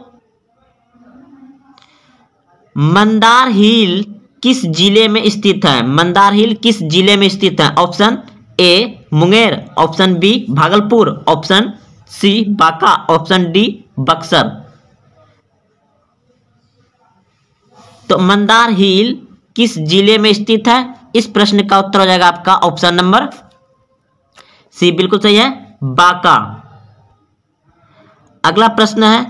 मंदार हिल किस जिले में स्थित है मंदार हिल किस जिले में स्थित है option A Munger option B Bhagalpur option C Banka option D Buxar तो मंदार हिल किस जिले में स्थित है इस प्रश्न का उत्तर हो जाएगा आपका ऑप्शन नंबर सी बिल्कुल सही है बाका अगला प्रश्न है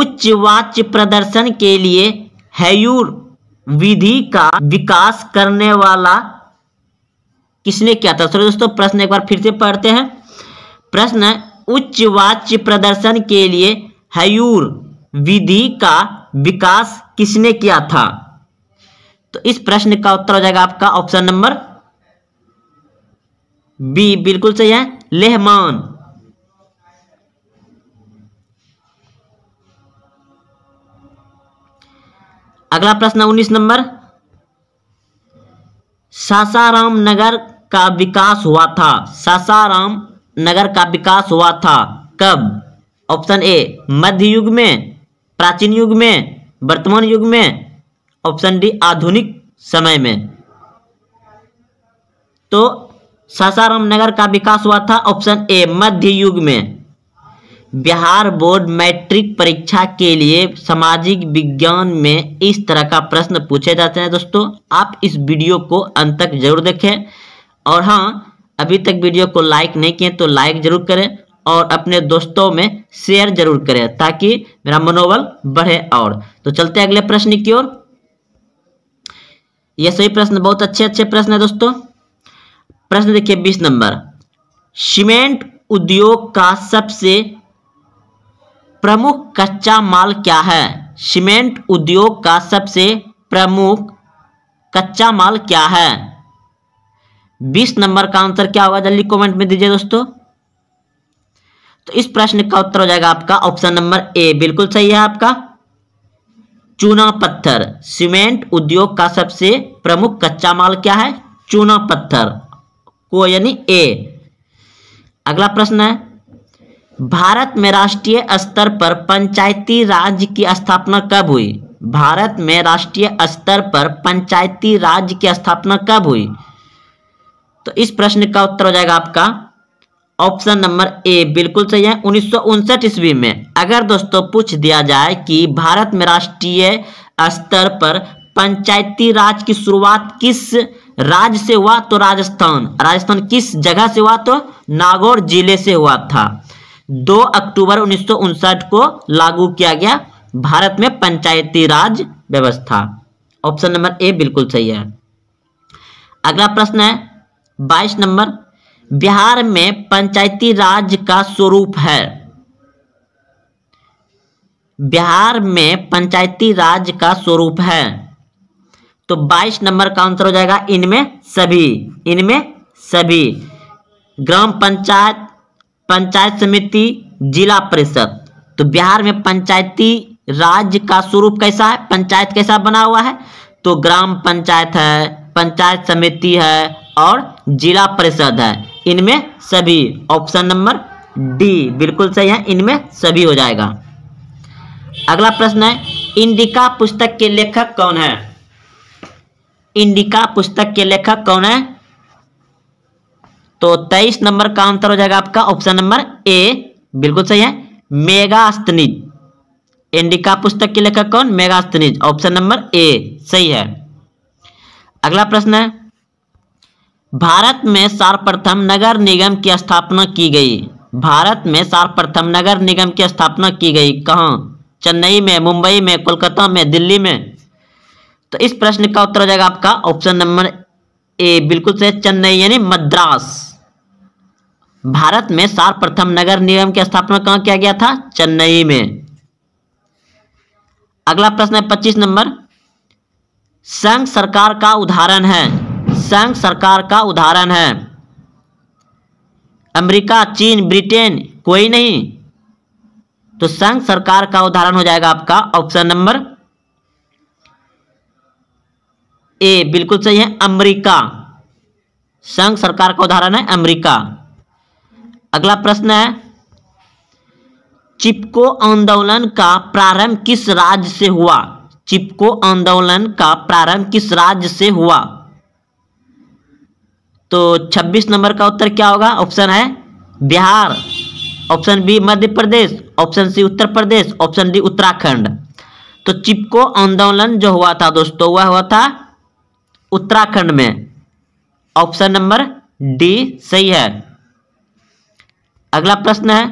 उच्च वाच्य प्रदर्शन के लिए हैयूर विधि का विकास करने वाला किसने किया था सर दोस्तों प्रश्न एक बार फिर से पढ़ते हैं प्रश्न उच्च वाच्य प्रदर्शन के लिए हयूर विधि का विकास किसने किया था तो इस प्रश्न का उत्तर हो जाएगा आपका ऑप्शन नंबर बी बिल्कुल सही है लेहमान अगला प्रश्न उन्नीस नंबर सासाराम नगर का विकास हुआ था सासाराम नगर का विकास हुआ था कब ऑप्शन ए मध्य युग में प्राचीन युग में वर्तमान युग में ऑप्शन डी आधुनिक समय में तो सासाराम नगर का विकास हुआ था ऑप्शन ए मध्य युग में बिहार बोर्ड मैट्रिक परीक्षा के लिए सामाजिक विज्ञान में इस तरह का प्रश्न पूछे जाते हैं दोस्तों आप इस वीडियो को अंत तक जरूर देखें और हाँ अभी तक वीडियो को लाइक नहीं किए तो लाइक जरूर करें और अपने दोस्तों में शेयर जरूर करें ताकि मेरा मनोबल बढ़े और तो चलते अगले प्रश्न की ओर यह सही प्रश्न बहुत अच्छे अच्छे प्रश्न है दोस्तों प्रश्न देखिए बीस नंबर सीमेंट उद्योग का सबसे प्रमुख कच्चा माल क्या है सीमेंट उद्योग का सबसे प्रमुख कच्चा माल क्या है बीस नंबर का आंसर क्या होगा जल्दी कमेंट में दीजिए दोस्तों तो इस प्रश्न का उत्तर हो जाएगा आपका ऑप्शन नंबर ए बिल्कुल सही है आपका चूना पत्थर सीमेंट उद्योग का सबसे प्रमुख कच्चा माल क्या है चूना पत्थर को यानी ए अगला प्रश्न है भारत में राष्ट्रीय स्तर पर पंचायती राज की स्थापना कब हुई भारत में राष्ट्रीय स्तर पर पंचायती राज की स्थापना कब हुई तो इस प्रश्न का उत्तर हो जाएगा आपका ऑप्शन नंबर ए बिल्कुल सही है उन्नीस ईस्वी में अगर दोस्तों पूछ दिया जाए कि भारत में राष्ट्रीय स्तर पर पंचायती राज की शुरुआत किस राज्य से हुआ तो राजस्थान राजस्थान किस जगह से हुआ तो नागौर जिले से हुआ था 2 अक्टूबर उन्नीस को लागू किया गया भारत में पंचायती राज व्यवस्था ऑप्शन नंबर ए बिल्कुल सही है अगला प्रश्न है 22 नंबर बिहार में पंचायती राज का स्वरूप है बिहार में पंचायती राज का स्वरूप है तो 22 नंबर का आंसर हो जाएगा इनमें सभी इनमें सभी ग्राम पंचायत पंचायत समिति जिला परिषद तो बिहार में पंचायती राज का स्वरूप कैसा है पंचायत कैसा बना हुआ है तो ग्राम पंचायत है पंचायत समिति है और जिला परिषद है इनमें सभी ऑप्शन नंबर डी बिल्कुल सही है इनमें सभी हो जाएगा अगला प्रश्न है इंडिका पुस्तक के लेखक कौन है इंडिका पुस्तक के लेखक कौन है तो तेईस नंबर का आंसर हो जाएगा आपका ऑप्शन नंबर ए बिल्कुल सही है मेगास्तनिज इंडिका पुस्तक के लेखक कौन मेगास्तनिज ऑप्शन नंबर ए सही है अगला प्रश्न है भारत में सर्वप्रथम नगर निगम की स्थापना की गई भारत में सर्वप्रथम नगर निगम की स्थापना की गई कहा चेन्नई में मुंबई में कोलकाता में दिल्ली में तो इस प्रश्न का उत्तर हो जाएगा आपका ऑप्शन नंबर ए बिल्कुल से चेन्नई यानी मद्रास भारत में सर्वप्रथम नगर निगम की स्थापना कहां किया गया था चेन्नई में अगला प्रश्न है पच्चीस नंबर संघ सरकार का उदाहरण है संघ सरकार का उदाहरण है अमेरिका चीन ब्रिटेन कोई नहीं तो संघ सरकार का उदाहरण हो जाएगा आपका ऑप्शन नंबर ए बिल्कुल सही है अमेरिका संघ सरकार का उदाहरण है अमेरिका अगला प्रश्न है चिपको आंदोलन का प्रारंभ किस राज्य से हुआ चिपको आंदोलन का प्रारंभ किस राज्य से हुआ तो 26 नंबर का उत्तर क्या होगा ऑप्शन है Bihar option B Madhya Pradesh option C Uttar Pradesh option D Uttarakhand तो चिपको आंदोलन जो हुआ था दोस्तों वह हुआ था उत्तराखंड में ऑप्शन नंबर डी सही है अगला प्रश्न है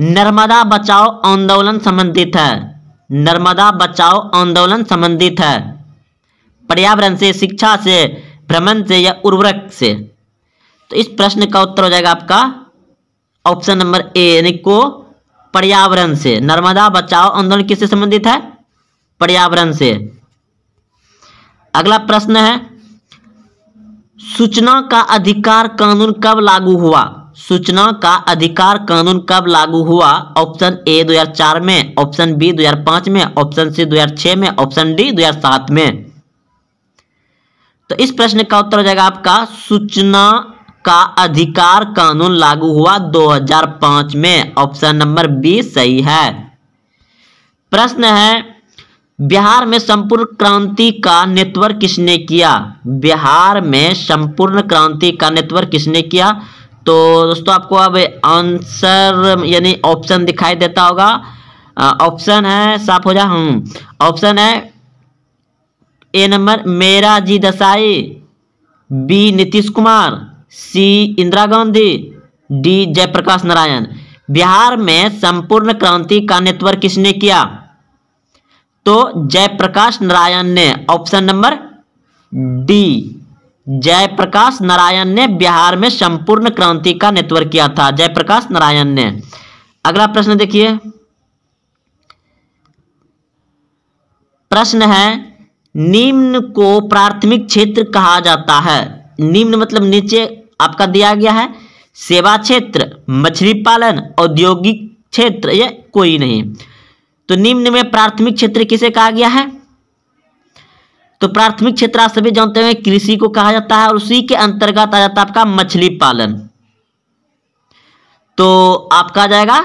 नर्मदा बचाओ आंदोलन संबंधित है नर्मदा बचाओ आंदोलन संबंधित है पर्यावरण से शिक्षा से भ्रमण से या उर्वरक से तो इस प्रश्न का उत्तर हो जाएगा आपका ऑप्शन नंबर ए यानी को पर्यावरण से नर्मदा बचाओ आंदोलन किससे संबंधित है पर्यावरण से अगला प्रश्न है सूचना का अधिकार कानून कब लागू हुआ सूचना का अधिकार कानून कब लागू हुआ ऑप्शन ए 2004 में ऑप्शन बी 2005 में ऑप्शन सी 2006 में ऑप्शन डी 2007 में तो इस प्रश्न का उत्तर हो जाएगा आपका सूचना का अधिकार कानून लागू हुआ 2005 में ऑप्शन नंबर बी सही है प्रश्न है बिहार में संपूर्ण क्रांति का नेतृत्व किसने किया बिहार में संपूर्ण क्रांति का नेतृत्व किसने किया तो दोस्तों आपको अब आंसर यानी ऑप्शन दिखाई देता होगा ऑप्शन है साफ हो जा हम हम्म। ऑप्शन है A number Morarji Desai B Nitish Kumar C Indira Gandhi D Jayaprakash Narayan Bihar में संपूर्ण क्रांति का नेतृत्व किसने किया तो जयप्रकाश नारायण ने option number D Jayaprakash Narayan ने बिहार में संपूर्ण क्रांति का नेतृत्व किया था जयप्रकाश नारायण ने अगला प्रश्न देखिए प्रश्न है निम्न को प्राथमिक क्षेत्र कहा जाता है निम्न मतलब नीचे आपका दिया गया है सेवा क्षेत्र मछली पालन औद्योगिक क्षेत्र या कोई नहीं तो निम्न में प्राथमिक क्षेत्र किसे कहा गया है तो प्राथमिक क्षेत्र आप सभी जानते हैं कृषि को कहा जाता है और उसी के अंतर्गत आ जाता है आपका मछली पालन तो आपका आ जाएगा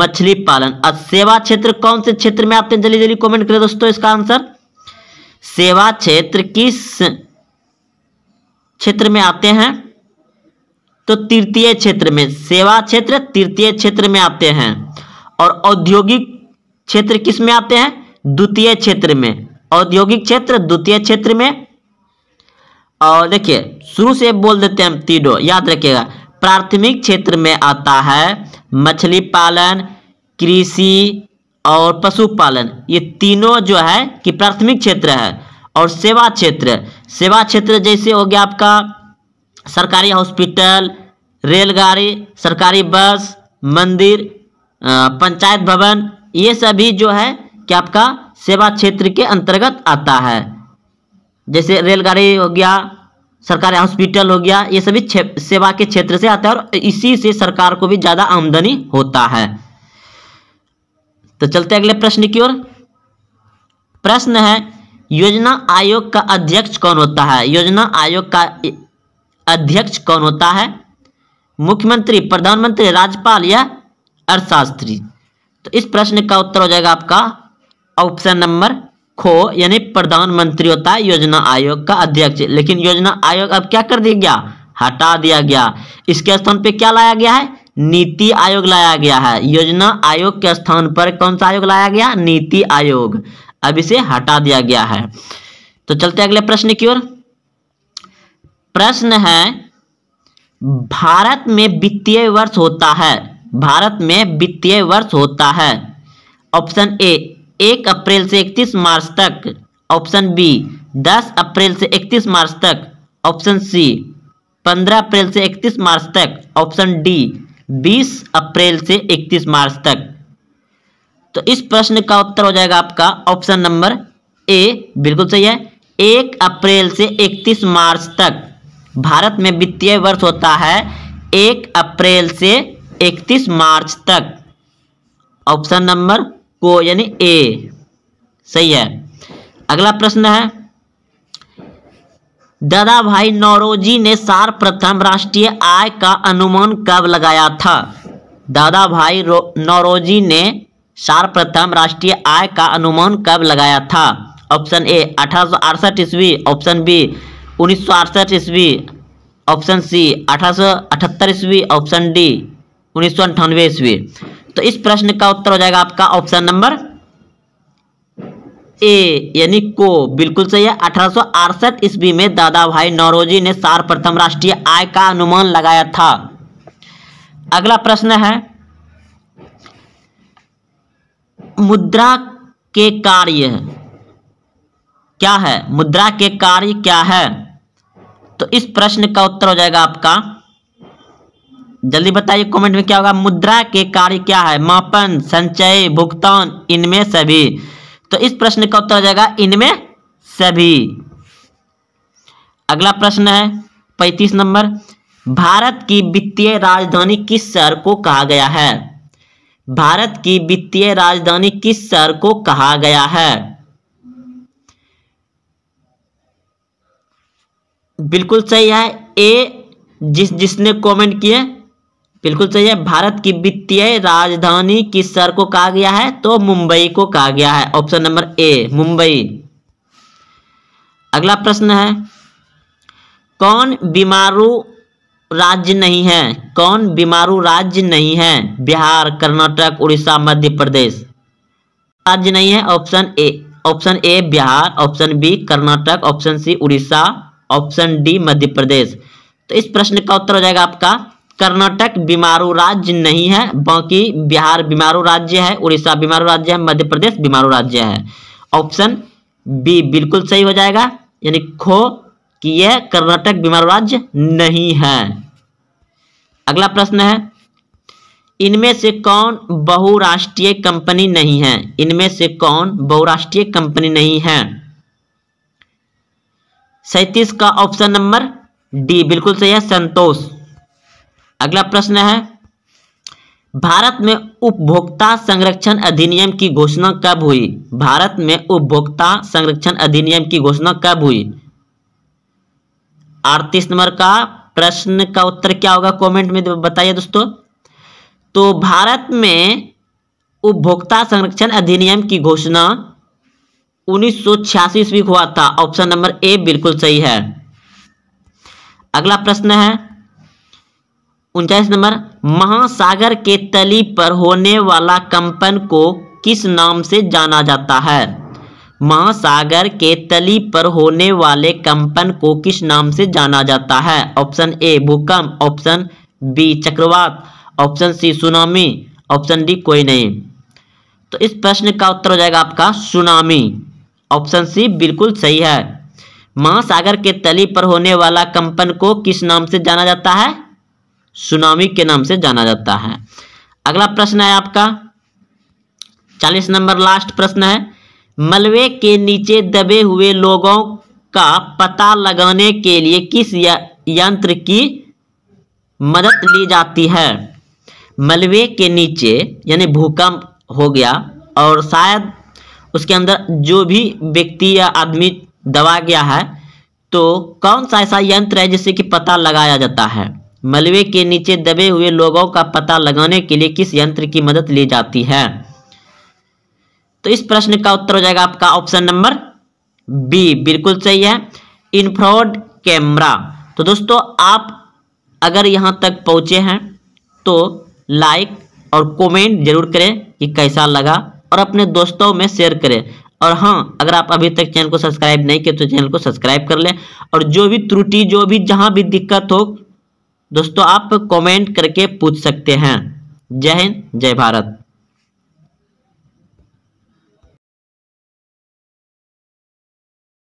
मछली पालन और सेवा क्षेत्र कौन से क्षेत्र में आपने जल्दी जल्दी कमेंट करें दोस्तों इसका आंसर सेवा क्षेत्र किस क्षेत्र में आते हैं तो तृतीय क्षेत्र में सेवा क्षेत्र तृतीय क्षेत्र में आते हैं और औद्योगिक क्षेत्र किस में आते हैं द्वितीय क्षेत्र में औद्योगिक क्षेत्र द्वितीय क्षेत्र में और देखिए शुरू से बोल देते हैं हम तीनों याद रखिएगा प्राथमिक क्षेत्र में आता है मछली पालन कृषि और पशुपालन ये तीनों जो है कि प्राथमिक क्षेत्र है और सेवा क्षेत्र सेवा क्षेत्र जैसे हो गया आपका सरकारी हॉस्पिटल रेलगाड़ी सरकारी बस मंदिर पंचायत भवन ये सभी जो है क्या आपका सेवा क्षेत्र के अंतर्गत आता है जैसे रेलगाड़ी हो गया सरकारी हॉस्पिटल हो गया ये सभी सेवा के क्षेत्र से आता है और इसी से सरकार को भी ज़्यादा आमदनी होता है तो चलते अगले प्रश्न की ओर प्रश्न है योजना आयोग का अध्यक्ष कौन होता है योजना आयोग का अध्यक्ष कौन होता है मुख्यमंत्री प्रधानमंत्री राज्यपाल या अर्थशास्त्री तो इस प्रश्न का उत्तर हो जाएगा आपका ऑप्शन नंबर खो यानी प्रधानमंत्री होता है योजना आयोग का अध्यक्ष लेकिन योजना आयोग अब क्या कर दिया गया हटा दिया गया इसके स्थान पर क्या लाया गया है नीति आयोग लाया गया है योजना आयोग के स्थान पर कौन सा आयोग लाया गया नीति आयोग अब इसे हटा दिया गया है तो चलते अगले प्रश्न की ओर प्रश्न है भारत में वित्तीय वर्ष होता है भारत में वित्तीय वर्ष होता है ऑप्शन ए एक अप्रैल से इकतीस मार्च तक ऑप्शन बी दस अप्रैल से इकतीस मार्च तक ऑप्शन सी पंद्रह अप्रैल से इकतीस मार्च तक ऑप्शन डी बीस अप्रैल से इकतीस मार्च तक तो इस प्रश्न का उत्तर हो जाएगा आपका ऑप्शन नंबर ए बिल्कुल सही है एक अप्रैल से इकतीस मार्च तक भारत में वित्तीय वर्ष होता है एक अप्रैल से 31 मार्च तक ऑप्शन नंबर को यानी ए सही है अगला प्रश्न है दादा भाई नौरोजी ने सर्वप्रथम राष्ट्रीय आय का अनुमान कब लगाया था दादा भाई नौरोजी ने सर्वप्रथम राष्ट्रीय आय का अनुमान कब लगाया था ऑप्शन ए अठारह ईस्वी ऑप्शन बी उन्नीस ईस्वी ऑप्शन सी अठारह ईस्वी ऑप्शन डी उन्नीस सौ अंठानवे ईस्वी तो इस प्रश्न का उत्तर हो जाएगा आपका ऑप्शन नंबर ए यानी को बिल्कुल सही है अठारह ईस्वी में दादा भाई नौरोजी ने सर्वप्रथम राष्ट्रीय आय का अनुमान लगाया था अगला प्रश्न है मुद्रा के कार्य क्या है मुद्रा के कार्य क्या है तो इस प्रश्न का उत्तर हो जाएगा आपका जल्दी बताइए कमेंट में क्या होगा मुद्रा के कार्य क्या है मापन संचय भुगतान इनमें सभी तो इस प्रश्न का उत्तर हो जाएगा इनमें सभी अगला प्रश्न है पैतीस नंबर भारत की वित्तीय राजधानी किस शहर को कहा गया है भारत की वित्तीय राजधानी किस शहर को कहा गया है बिल्कुल सही है ए जिस जिसने कमेंट किए बिल्कुल सही है भारत की वित्तीय राजधानी किस शहर को कहा गया है तो मुंबई को कहा गया है ऑप्शन नंबर ए मुंबई अगला प्रश्न है कौन बीमारू राज्य नहीं है कौन बीमारू राज्य नहीं है बिहार कर्नाटक उड़ीसा मध्य प्रदेश राज्य नहीं है option A option A Bihar option B Karnataka option C Orissa option D Madhya Pradesh तो इस प्रश्न का उत्तर हो जाएगा आपका कर्नाटक बीमारू राज्य नहीं है बाकी बिहार बीमारू राज्य है उड़ीसा बीमारू राज्य है मध्य प्रदेश बीमारू राज्य है ऑप्शन बी बिल्कुल सही हो जाएगा यानी खो कि यह कर्नाटक बीमारू राज्य नहीं है अगला प्रश्न है इनमें से कौन बहुराष्ट्रीय कंपनी नहीं है इनमें से कौन बहुराष्ट्रीय कंपनी नहीं है सैतीस का ऑप्शन नंबर डी बिल्कुल सही है संतोष अगला प्रश्न है भारत में उपभोक्ता संरक्षण अधिनियम की घोषणा कब हुई भारत में उपभोक्ता संरक्षण अधिनियम की घोषणा कब हुई अड़तीस नंबर का प्रश्न का उत्तर क्या होगा कमेंट में बताइए दोस्तों तो भारत में उपभोक्ता संरक्षण अधिनियम की घोषणा उन्नीस सौ ईस्वी हुआ था ऑप्शन नंबर ए बिल्कुल सही है अगला प्रश्न है उनचास नंबर महासागर के तली पर होने वाला कंपन को किस नाम से जाना जाता है महासागर के तली पर होने वाले कंपन को किस नाम से जाना जाता है ऑप्शन ए भूकंप ऑप्शन बी चक्रवात option C tsunami option D कोई नहीं तो इस प्रश्न का उत्तर हो जाएगा आपका सुनामी ऑप्शन सी बिल्कुल सही है महासागर के तली पर होने वाला कंपन को किस नाम से जाना जाता है सुनामी के नाम से जाना जाता है अगला प्रश्न है आपका चालीस नंबर लास्ट प्रश्न है मलबे के नीचे दबे हुए लोगों का पता लगाने के लिए किस यंत्र की मदद ली जाती है मलबे के नीचे यानी भूकंप हो गया और शायद उसके अंदर जो भी व्यक्ति या आदमी दबा गया है तो कौन सा ऐसा यंत्र है जिससे कि पता लगाया जाता है मलबे के नीचे दबे हुए लोगों का पता लगाने के लिए किस यंत्र की मदद ली जाती है तो इस प्रश्न का उत्तर हो जाएगा आपका ऑप्शन नंबर बी बिल्कुल सही है इनफ्रॉड कैमरा तो दोस्तों आप अगर यहाँ तक पहुंचे हैं तो लाइक और कमेंट जरूर करें कि कैसा लगा और अपने दोस्तों में शेयर करें और हाँ अगर आप अभी तक चैनल को सब्सक्राइब नहीं किए तो चैनल को सब्सक्राइब कर लें और जो भी त्रुटि जो भी जहां भी दिक्कत हो दोस्तों आप कमेंट करके पूछ सकते हैं जय हिंद जय भारत